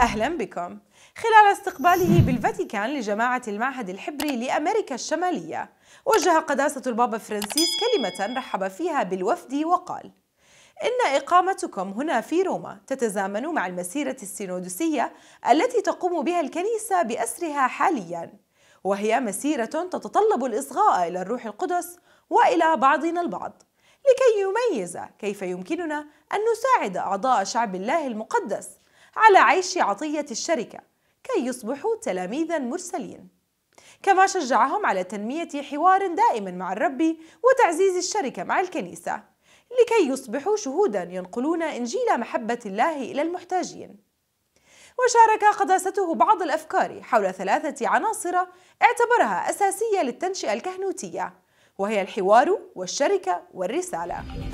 أهلا بكم خلال استقباله بالفاتيكان لجماعة المعهد الحبري لأمريكا الشمالية وجه قداسة البابا فرانسيس كلمة رحب فيها بالوفد وقال إن إقامتكم هنا في روما تتزامن مع المسيرة السينودسية التي تقوم بها الكنيسة بأسرها حالياً وهي مسيرة تتطلب الإصغاء إلى الروح القدس وإلى بعضنا البعض لكي يميز كيف يمكننا أن نساعد أعضاء شعب الله المقدس على عيش عطية الشركة كي يصبحوا تلاميذا مرسلين كما شجعهم على تنمية حوار دائم مع الرب وتعزيز الشركة مع الكنيسة لكي يصبحوا شهودا ينقلون إنجيل محبة الله إلى المحتاجين وشارك قداسته بعض الأفكار حول ثلاثة عناصر اعتبرها أساسية للتنشئة الكهنوتية وهي الحوار والشركة والرسالة